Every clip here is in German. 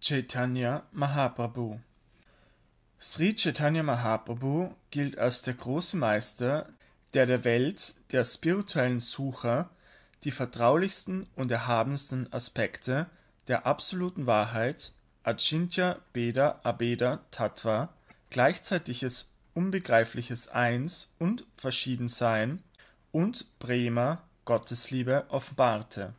Chaitanya Mahaprabhu. Sri Chaitanya Mahaprabhu gilt als der große Meister, der der Welt der spirituellen Sucher die vertraulichsten und erhabensten Aspekte der absoluten Wahrheit Achintya Beda Abeda Tattva, gleichzeitiges unbegreifliches Eins und Verschiedensein und Prema Gottesliebe offenbarte.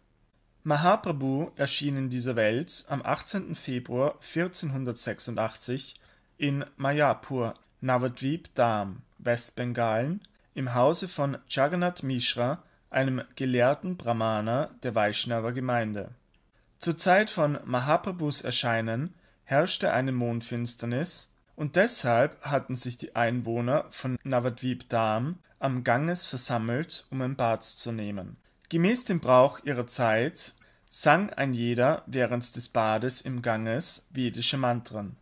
Mahaprabhu erschien in dieser Welt am 18. Februar 1486 in Mayapur, Navadvip Dam, Westbengalen, im Hause von Jagannath Mishra, einem gelehrten Brahmana der Vaishnava-Gemeinde. Zur Zeit von Mahaprabhus Erscheinen herrschte eine Mondfinsternis und deshalb hatten sich die Einwohner von Navadvip Dam am Ganges versammelt, um ein Bad zu nehmen. Gemäß dem Brauch ihrer Zeit sang ein jeder während des Bades im Ganges vedische Mantren.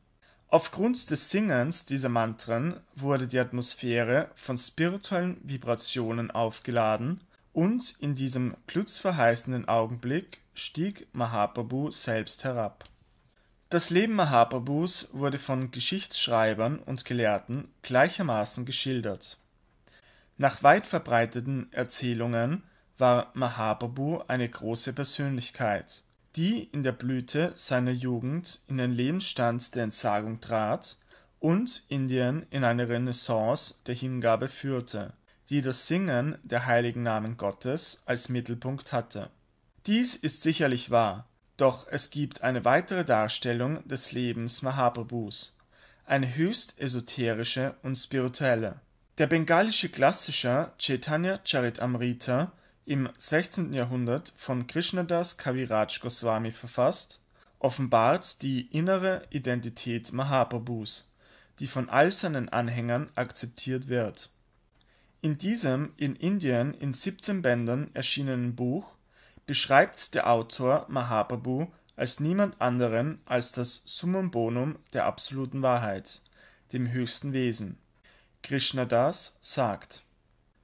Aufgrund des Singens dieser Mantren wurde die Atmosphäre von spirituellen Vibrationen aufgeladen und in diesem glücksverheißenden Augenblick stieg Mahaprabhu selbst herab. Das Leben Mahaprabhus wurde von Geschichtsschreibern und Gelehrten gleichermaßen geschildert. Nach weit verbreiteten Erzählungen war Mahaprabhu eine große Persönlichkeit, die in der Blüte seiner Jugend in den Lebensstand der Entsagung trat und Indien in eine Renaissance der Hingabe führte, die das Singen der heiligen Namen Gottes als Mittelpunkt hatte. Dies ist sicherlich wahr, doch es gibt eine weitere Darstellung des Lebens Mahaprabhus, eine höchst esoterische und spirituelle. Der bengalische Klassiker Chaitanya Charitamrita im 16. Jahrhundert von Krishnadas Kaviraj Goswami verfasst, offenbart die innere Identität Mahaprabhus, die von all seinen Anhängern akzeptiert wird. In diesem in Indien in 17 Bändern erschienenen Buch beschreibt der Autor Mahaprabhu als niemand anderen als das Summum Bonum der absoluten Wahrheit, dem höchsten Wesen. Krishnadas sagt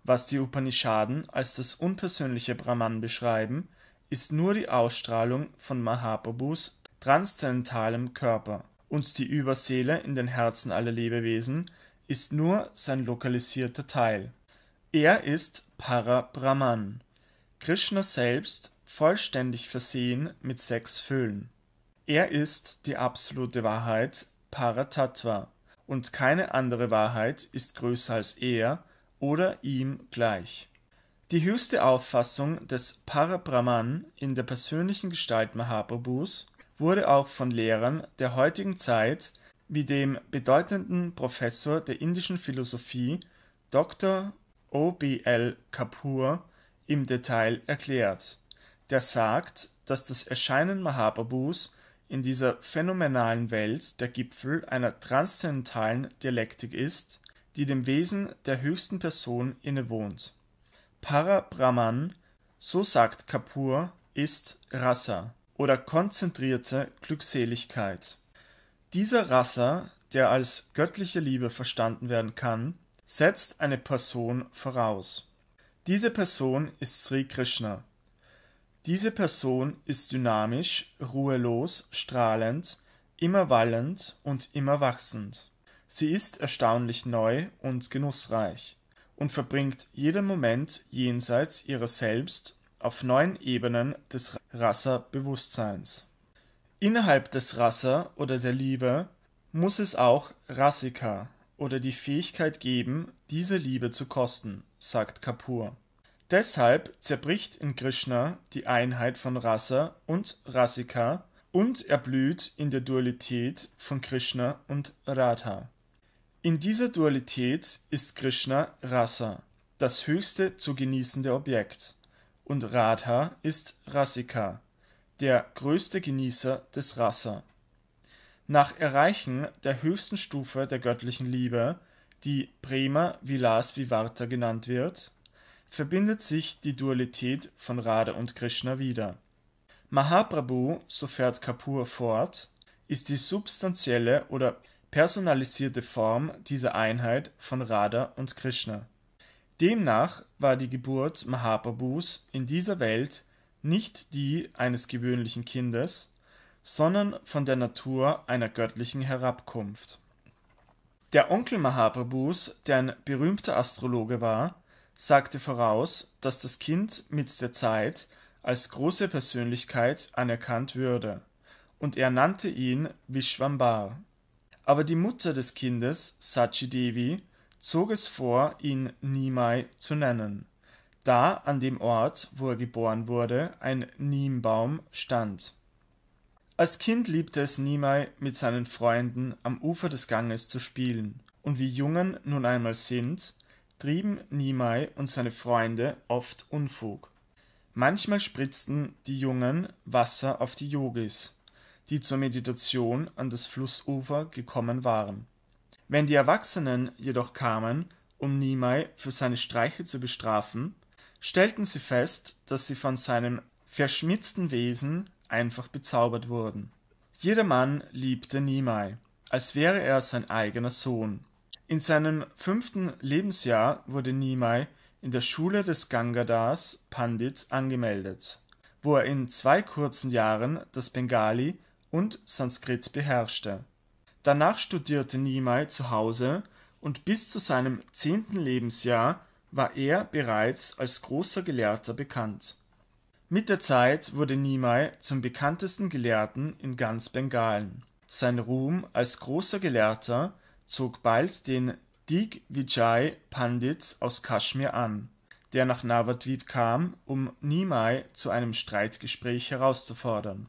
was die Upanishaden als das unpersönliche Brahman beschreiben, ist nur die Ausstrahlung von Mahaprabhus transzendentalem Körper. Und die Überseele in den Herzen aller Lebewesen ist nur sein lokalisierter Teil. Er ist Parabrahman, Krishna selbst vollständig versehen mit sechs Füllen. Er ist die absolute Wahrheit, Paratattva, und keine andere Wahrheit ist größer als er oder ihm gleich. Die höchste Auffassung des Parabrahman in der persönlichen Gestalt Mahaprabhus wurde auch von Lehrern der heutigen Zeit wie dem bedeutenden Professor der indischen Philosophie Dr. O. B. L. Kapoor im Detail erklärt. Der sagt, dass das Erscheinen Mahaprabhus in dieser phänomenalen Welt der Gipfel einer transzendentalen Dialektik ist, die dem Wesen der höchsten Person innewohnt. Para Brahman, so sagt Kapur, ist Rasa oder konzentrierte Glückseligkeit. Dieser Rasa, der als göttliche Liebe verstanden werden kann, setzt eine Person voraus. Diese Person ist Sri Krishna. Diese Person ist dynamisch, ruhelos, strahlend, immer wallend und immer wachsend. Sie ist erstaunlich neu und genussreich und verbringt jeden Moment jenseits ihrer selbst auf neuen Ebenen des Rasa-Bewusstseins. Innerhalb des Rasa oder der Liebe muss es auch Rasika oder die Fähigkeit geben, diese Liebe zu kosten, sagt Kapur. Deshalb zerbricht in Krishna die Einheit von Rasa und Rasika und erblüht in der Dualität von Krishna und Radha. In dieser Dualität ist Krishna Rasa, das höchste zu genießende Objekt, und Radha ist Rasika, der größte Genießer des Rasa. Nach Erreichen der höchsten Stufe der göttlichen Liebe, die Prema Vilas Vivarta genannt wird, verbindet sich die Dualität von Radha und Krishna wieder. Mahaprabhu, so fährt Kapur fort, ist die substanzielle oder personalisierte Form dieser Einheit von Radha und Krishna. Demnach war die Geburt Mahaprabhus in dieser Welt nicht die eines gewöhnlichen Kindes, sondern von der Natur einer göttlichen Herabkunft. Der Onkel Mahaprabhus, der ein berühmter Astrologe war, sagte voraus, dass das Kind mit der Zeit als große Persönlichkeit anerkannt würde, und er nannte ihn Vishwambar aber die Mutter des Kindes, Sachi Devi, zog es vor, ihn Nimai zu nennen, da an dem Ort, wo er geboren wurde, ein Nimbaum stand. Als Kind liebte es Nimai, mit seinen Freunden am Ufer des Ganges zu spielen, und wie Jungen nun einmal sind, trieben Nimai und seine Freunde oft Unfug. Manchmal spritzten die Jungen Wasser auf die Yogis, die zur Meditation an das Flussufer gekommen waren. Wenn die Erwachsenen jedoch kamen, um Nimai für seine Streiche zu bestrafen, stellten sie fest, dass sie von seinem verschmitzten Wesen einfach bezaubert wurden. Jedermann liebte Nimai, als wäre er sein eigener Sohn. In seinem fünften Lebensjahr wurde Nimai in der Schule des Gangadas Pandit angemeldet, wo er in zwei kurzen Jahren das Bengali und Sanskrit beherrschte. Danach studierte Nimai zu Hause und bis zu seinem zehnten Lebensjahr war er bereits als großer Gelehrter bekannt. Mit der Zeit wurde Nimai zum bekanntesten Gelehrten in ganz Bengalen. Sein Ruhm als großer Gelehrter zog bald den Dik Vijay Pandit aus Kaschmir an, der nach Navadvip kam, um Nimai zu einem Streitgespräch herauszufordern.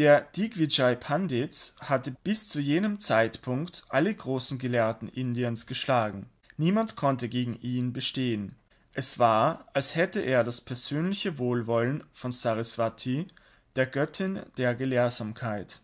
Der Digvijay Pandit hatte bis zu jenem Zeitpunkt alle großen Gelehrten Indiens geschlagen. Niemand konnte gegen ihn bestehen. Es war, als hätte er das persönliche Wohlwollen von Saraswati, der Göttin der Gelehrsamkeit.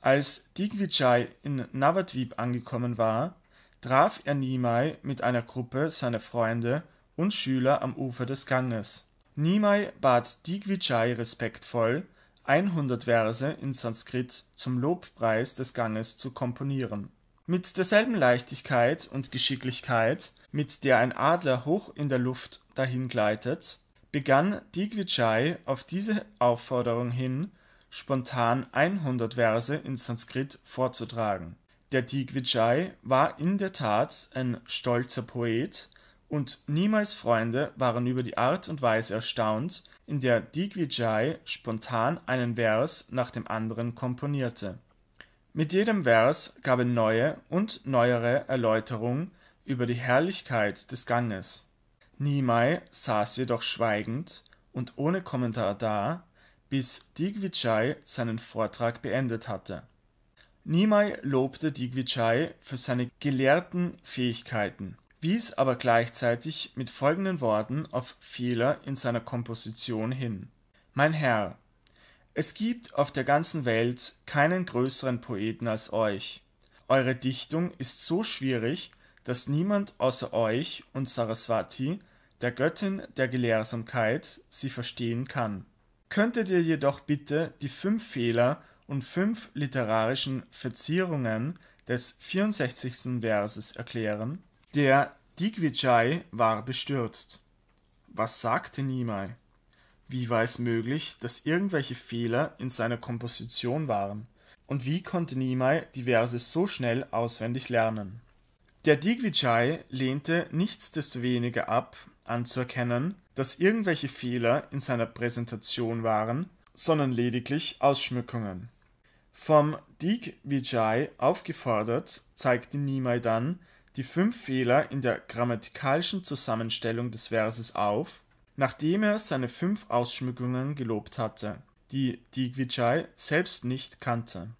Als Digvijay in Navadvip angekommen war, traf er Nimai mit einer Gruppe seiner Freunde und Schüler am Ufer des Ganges. Nimai bat Digvijay respektvoll, 100 Verse in Sanskrit zum Lobpreis des Ganges zu komponieren. Mit derselben Leichtigkeit und Geschicklichkeit, mit der ein Adler hoch in der Luft dahingleitet, begann Digvijay auf diese Aufforderung hin, spontan 100 Verse in Sanskrit vorzutragen. Der Digvijay war in der Tat ein stolzer Poet, und niemals Freunde waren über die Art und Weise erstaunt, in der Digrijai spontan einen Vers nach dem anderen komponierte. Mit jedem Vers gab er neue und neuere Erläuterungen über die Herrlichkeit des Ganges. Nimai saß jedoch schweigend und ohne Kommentar da, bis Digvijay seinen Vortrag beendet hatte. Nimai lobte Digvijay für seine gelehrten Fähigkeiten wies aber gleichzeitig mit folgenden Worten auf Fehler in seiner Komposition hin: Mein Herr, es gibt auf der ganzen Welt keinen größeren Poeten als euch. Eure Dichtung ist so schwierig, dass niemand außer euch und Saraswati, der Göttin der Gelehrsamkeit, sie verstehen kann. Könntet ihr jedoch bitte die fünf Fehler und fünf literarischen Verzierungen des 64. Verses erklären? Der Digvijay war bestürzt. Was sagte Nimai? Wie war es möglich, dass irgendwelche Fehler in seiner Komposition waren? Und wie konnte Nimai die Verse so schnell auswendig lernen? Der Digvijay lehnte nichtsdestoweniger ab, anzuerkennen, dass irgendwelche Fehler in seiner Präsentation waren, sondern lediglich Ausschmückungen. Vom Digvijay aufgefordert, zeigte Nimai dann, die fünf Fehler in der grammatikalischen Zusammenstellung des Verses auf, nachdem er seine fünf Ausschmückungen gelobt hatte, die Digvijay selbst nicht kannte.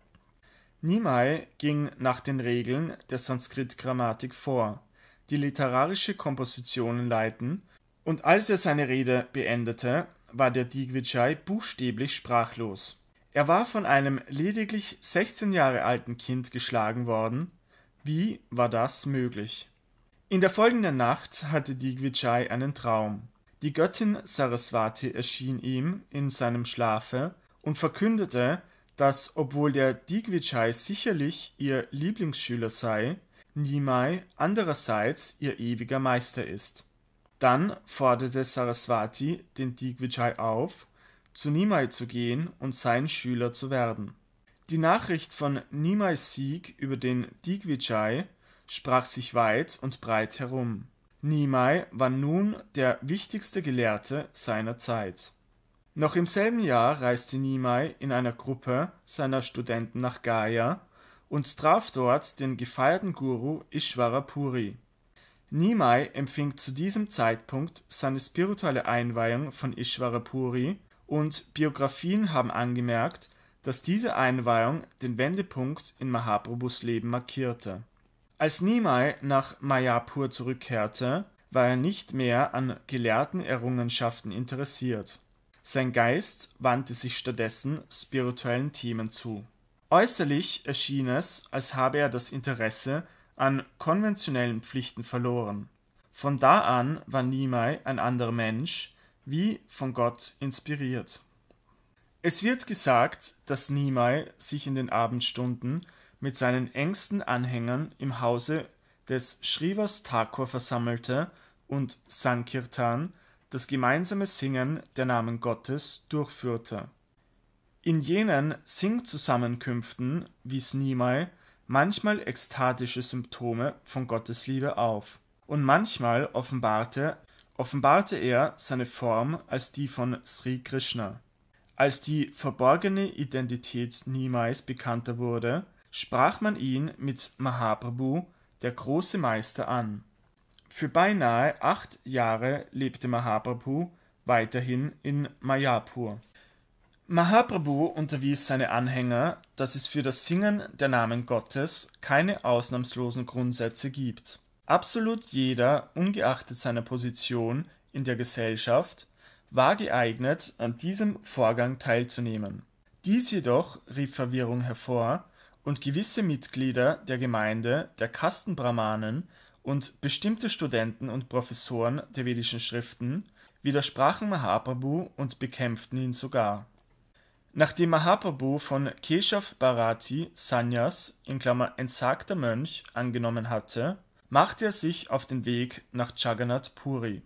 Nimai ging nach den Regeln der Sanskrit-Grammatik vor, die literarische Kompositionen leiten, und als er seine Rede beendete, war der Digvijay buchstäblich sprachlos. Er war von einem lediglich 16 Jahre alten Kind geschlagen worden wie war das möglich? In der folgenden Nacht hatte die einen Traum. Die Göttin Saraswati erschien ihm in seinem Schlafe und verkündete, dass obwohl der Digvichai sicherlich ihr Lieblingsschüler sei, Nimai andererseits ihr ewiger Meister ist. Dann forderte Saraswati den Digvichai auf, zu Nimai zu gehen und sein Schüler zu werden. Die Nachricht von Nimais Sieg über den Digvijay sprach sich weit und breit herum. Nimai war nun der wichtigste Gelehrte seiner Zeit. Noch im selben Jahr reiste Nimai in einer Gruppe seiner Studenten nach Gaya und traf dort den gefeierten Guru Ishwara Puri. Nimai empfing zu diesem Zeitpunkt seine spirituelle Einweihung von Ishwara Puri und Biografien haben angemerkt, dass diese Einweihung den Wendepunkt in Mahaprabhus Leben markierte. Als Nimai nach Mayapur zurückkehrte, war er nicht mehr an gelehrten Errungenschaften interessiert. Sein Geist wandte sich stattdessen spirituellen Themen zu. Äußerlich erschien es, als habe er das Interesse an konventionellen Pflichten verloren. Von da an war Nimai ein anderer Mensch, wie von Gott inspiriert. Es wird gesagt, dass Nimai sich in den Abendstunden mit seinen engsten Anhängern im Hause des Shrivas Thakur versammelte und Sankirtan, das gemeinsame Singen der Namen Gottes, durchführte. In jenen Singzusammenkünften wies Nimai manchmal ekstatische Symptome von Gottesliebe auf, und manchmal offenbarte, offenbarte er seine Form als die von Sri Krishna. Als die verborgene Identität Nimais bekannter wurde, sprach man ihn mit Mahaprabhu, der große Meister, an. Für beinahe acht Jahre lebte Mahaprabhu weiterhin in Mayapur. Mahaprabhu unterwies seine Anhänger, dass es für das Singen der Namen Gottes keine ausnahmslosen Grundsätze gibt. Absolut jeder, ungeachtet seiner Position in der Gesellschaft, war geeignet, an diesem Vorgang teilzunehmen. Dies jedoch rief Verwirrung hervor, und gewisse Mitglieder der Gemeinde der Kastenbrahmanen und bestimmte Studenten und Professoren der vedischen Schriften widersprachen Mahaprabhu und bekämpften ihn sogar. Nachdem Mahaprabhu von Keshav Bharati Sanyas (entsagter Mönch) angenommen hatte, machte er sich auf den Weg nach Jagannath Puri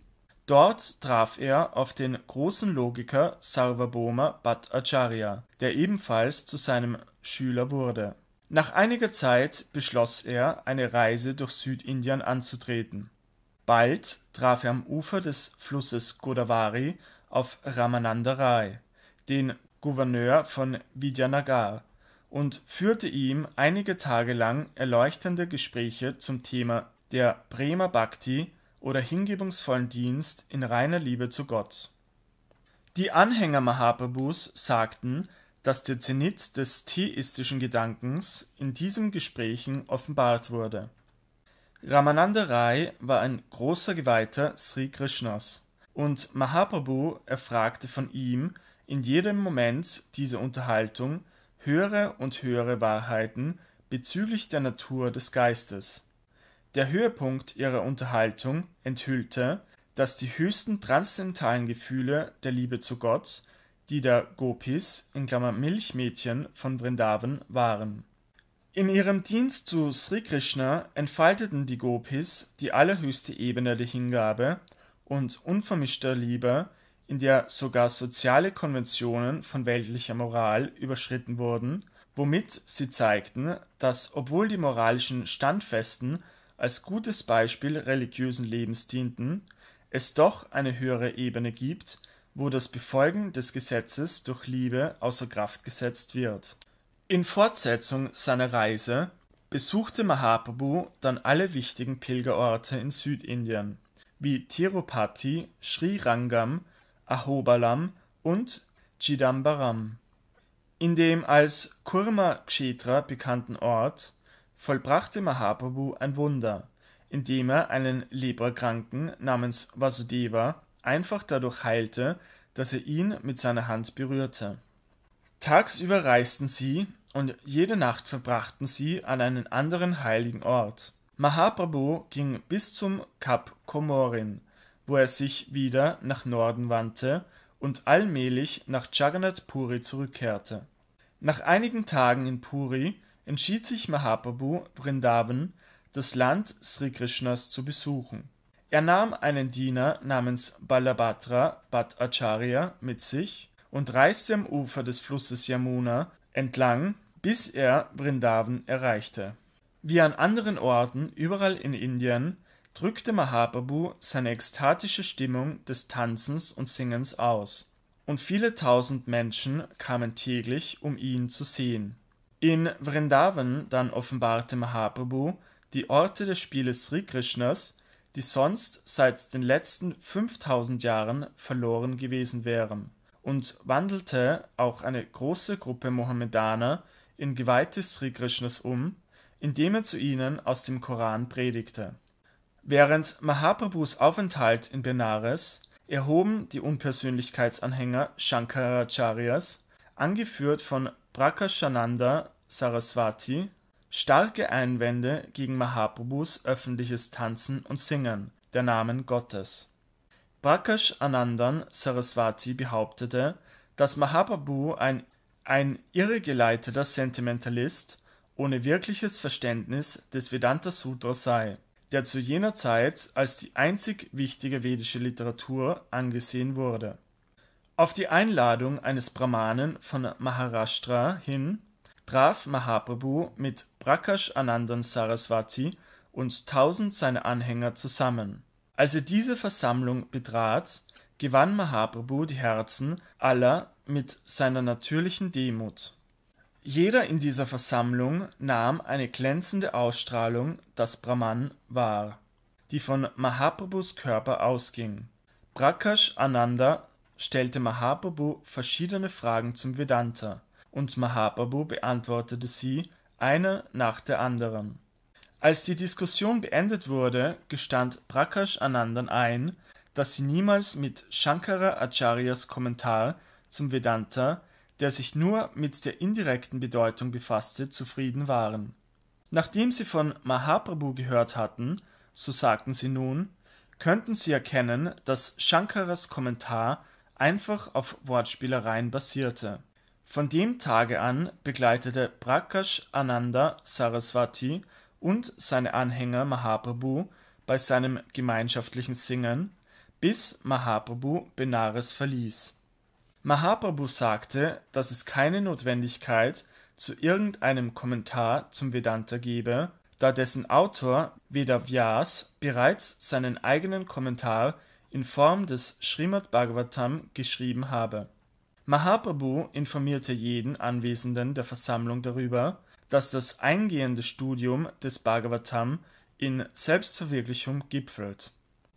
Dort traf er auf den großen Logiker Sarvabhauma Bhattacharya, der ebenfalls zu seinem Schüler wurde. Nach einiger Zeit beschloss er, eine Reise durch Südindien anzutreten. Bald traf er am Ufer des Flusses Godavari auf Ramananda Rai, den Gouverneur von Vidyanagar, und führte ihm einige Tage lang erleuchtende Gespräche zum Thema der Prema Bhakti oder hingebungsvollen Dienst in reiner Liebe zu Gott. Die Anhänger Mahaprabhus sagten, dass der Zenit des theistischen Gedankens in diesen Gesprächen offenbart wurde. Ramananda Rai war ein großer Geweihter Sri Krishnas und Mahaprabhu erfragte von ihm in jedem Moment dieser Unterhaltung höhere und höhere Wahrheiten bezüglich der Natur des Geistes. Der Höhepunkt ihrer Unterhaltung enthüllte, dass die höchsten transzendentalen Gefühle der Liebe zu Gott die der Gopis in Klammer (Milchmädchen) von Vrindavan waren. In ihrem Dienst zu Sri Krishna entfalteten die Gopis die allerhöchste Ebene der Hingabe und unvermischter Liebe, in der sogar soziale Konventionen von weltlicher Moral überschritten wurden, womit sie zeigten, dass obwohl die moralischen Standfesten als gutes Beispiel religiösen Lebens dienten, es doch eine höhere Ebene gibt, wo das Befolgen des Gesetzes durch Liebe außer Kraft gesetzt wird. In Fortsetzung seiner Reise besuchte Mahaprabhu dann alle wichtigen Pilgerorte in Südindien, wie Tirupati, Sri Rangam, Ahobalam und Chidambaram. In dem als Kurma Kshetra bekannten Ort vollbrachte Mahaprabhu ein Wunder, indem er einen Leprakranken namens Vasudeva einfach dadurch heilte, dass er ihn mit seiner Hand berührte. Tagsüber reisten sie und jede Nacht verbrachten sie an einen anderen heiligen Ort. Mahaprabhu ging bis zum Kap Komorin, wo er sich wieder nach Norden wandte und allmählich nach Jagannath Puri zurückkehrte. Nach einigen Tagen in Puri entschied sich Mahaprabhu, Vrindavan, das Land Sri Krishnas zu besuchen. Er nahm einen Diener namens Balabhadra Bhattacharya mit sich und reiste am Ufer des Flusses Yamuna entlang, bis er Vrindavan erreichte. Wie an anderen Orten überall in Indien drückte Mahaprabhu seine ekstatische Stimmung des Tanzens und Singens aus, und viele tausend Menschen kamen täglich, um ihn zu sehen. In Vrindavan dann offenbarte Mahaprabhu die Orte des Spieles Sri Krishnas, die sonst seit den letzten 5000 Jahren verloren gewesen wären, und wandelte auch eine große Gruppe Mohammedaner in Geweihte Sri Krishnas um, indem er zu ihnen aus dem Koran predigte. Während Mahaprabhus Aufenthalt in Benares erhoben die Unpersönlichkeitsanhänger Shankaracharyas, angeführt von Prakashananda Saraswati starke Einwände gegen Mahaprabhus öffentliches Tanzen und Singen der Namen Gottes. Prakash Anandan Saraswati behauptete, dass Mahaprabhu ein, ein irregeleiteter Sentimentalist ohne wirkliches Verständnis des Vedanta Sutra sei, der zu jener Zeit als die einzig wichtige vedische Literatur angesehen wurde auf die Einladung eines Brahmanen von Maharashtra hin traf Mahaprabhu mit Prakash Anandan Saraswati und tausend seiner Anhänger zusammen. Als er diese Versammlung betrat, gewann Mahaprabhu die Herzen aller mit seiner natürlichen Demut. Jeder in dieser Versammlung nahm eine glänzende Ausstrahlung, das Brahman war, die von Mahaprabhus Körper ausging. Prakash Ananda stellte Mahaprabhu verschiedene Fragen zum Vedanta, und Mahaprabhu beantwortete sie eine nach der anderen. Als die Diskussion beendet wurde, gestand Prakash Anandan ein, dass sie niemals mit Shankara Acharyas Kommentar zum Vedanta, der sich nur mit der indirekten Bedeutung befasste, zufrieden waren. Nachdem sie von Mahaprabhu gehört hatten, so sagten sie nun, könnten sie erkennen, dass Shankaras Kommentar einfach auf Wortspielereien basierte. Von dem Tage an begleitete Prakash Ananda Saraswati und seine Anhänger Mahaprabhu bei seinem gemeinschaftlichen Singen, bis Mahaprabhu Benares verließ. Mahaprabhu sagte, dass es keine Notwendigkeit zu irgendeinem Kommentar zum Vedanta gebe, da dessen Autor Veda Vyas bereits seinen eigenen Kommentar in Form des Srimad Bhagavatam geschrieben habe. Mahaprabhu informierte jeden Anwesenden der Versammlung darüber, dass das eingehende Studium des Bhagavatam in Selbstverwirklichung gipfelt.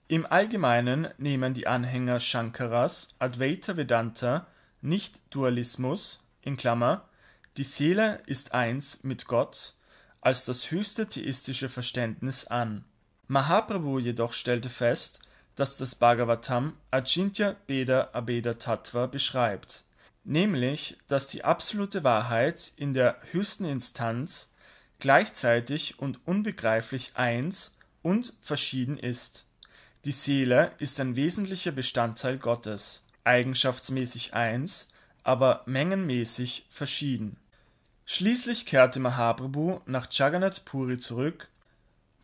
Im Allgemeinen nehmen die Anhänger Shankaras Advaita Vedanta Nicht-Dualismus die Seele ist eins mit Gott als das höchste theistische Verständnis an. Mahaprabhu jedoch stellte fest, das das Bhagavatam Achintya Beda Abeda Tattva beschreibt, nämlich dass die absolute Wahrheit in der höchsten Instanz gleichzeitig und unbegreiflich eins und verschieden ist. Die Seele ist ein wesentlicher Bestandteil Gottes, eigenschaftsmäßig eins, aber mengenmäßig verschieden. Schließlich kehrte Mahaprabhu nach Jagannath Puri zurück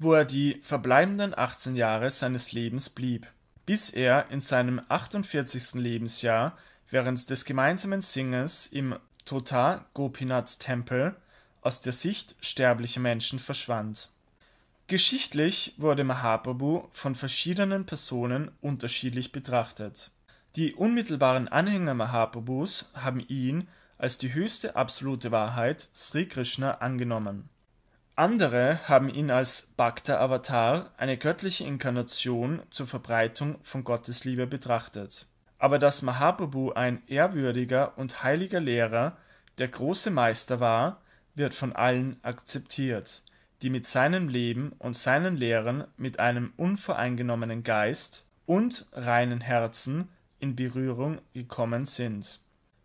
wo er die verbleibenden 18 Jahre seines Lebens blieb, bis er in seinem 48. Lebensjahr während des gemeinsamen Singens im Tota Gopinath Tempel aus der Sicht sterblicher Menschen verschwand. Geschichtlich wurde Mahaprabhu von verschiedenen Personen unterschiedlich betrachtet. Die unmittelbaren Anhänger Mahaprabhus haben ihn als die höchste absolute Wahrheit Sri Krishna angenommen. Andere haben ihn als Bhakta Avatar, eine göttliche Inkarnation zur Verbreitung von Gottes Liebe betrachtet. Aber dass Mahaprabhu ein ehrwürdiger und heiliger Lehrer, der große Meister war, wird von allen akzeptiert, die mit seinem Leben und seinen Lehren mit einem unvoreingenommenen Geist und reinen Herzen in Berührung gekommen sind.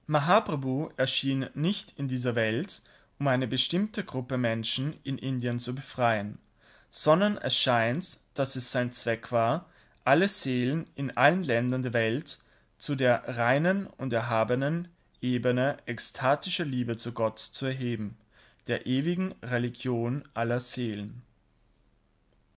Mahaprabhu erschien nicht in dieser Welt, um eine bestimmte Gruppe Menschen in Indien zu befreien, sondern es scheint, dass es sein Zweck war, alle Seelen in allen Ländern der Welt zu der reinen und erhabenen Ebene ekstatischer Liebe zu Gott zu erheben, der ewigen Religion aller Seelen